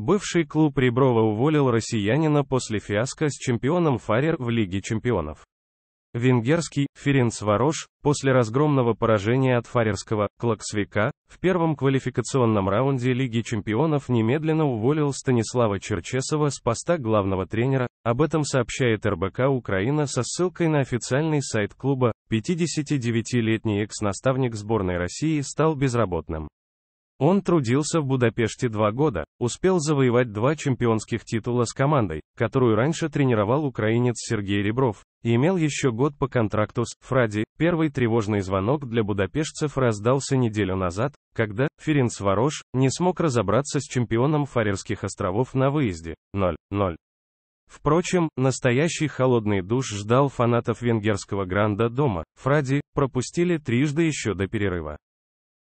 Бывший клуб Реброва уволил россиянина после фиаско с чемпионом Фарер в Лиге чемпионов. Венгерский, Ференц Варош, после разгромного поражения от фарерского, Клаксвика, в первом квалификационном раунде Лиги чемпионов немедленно уволил Станислава Черчесова с поста главного тренера, об этом сообщает РБК Украина со ссылкой на официальный сайт клуба, 59-летний экс-наставник сборной России стал безработным. Он трудился в Будапеште два года, успел завоевать два чемпионских титула с командой, которую раньше тренировал украинец Сергей Ребров, и имел еще год по контракту с Фради. Первый тревожный звонок для будапешцев раздался неделю назад, когда Ференц Варош не смог разобраться с чемпионом Фарерских островов на выезде 0-0. Впрочем, настоящий холодный душ ждал фанатов венгерского гранда дома. Фради пропустили трижды еще до перерыва.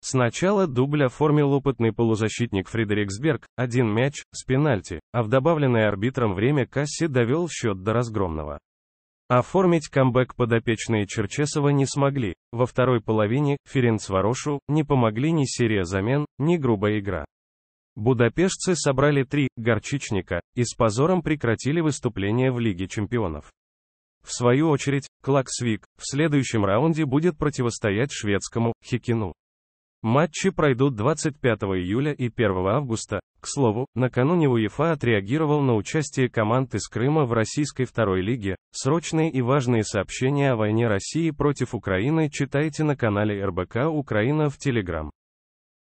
Сначала дубль оформил опытный полузащитник Фредериксберг один мяч, с пенальти, а в добавленное арбитром время Касси довел счет до разгромного. Оформить камбэк подопечные Черчесова не смогли, во второй половине Ференц Ворошу не помогли ни серия замен, ни грубая игра. Будапештцы собрали три горчичника и с позором прекратили выступление в Лиге чемпионов. В свою очередь, Клаксвик в следующем раунде будет противостоять шведскому Хикину. Матчи пройдут 25 июля и 1 августа. К слову, накануне УЕФА отреагировал на участие команд из Крыма в российской второй лиге. Срочные и важные сообщения о войне России против Украины читайте на канале РБК Украина в Телеграм.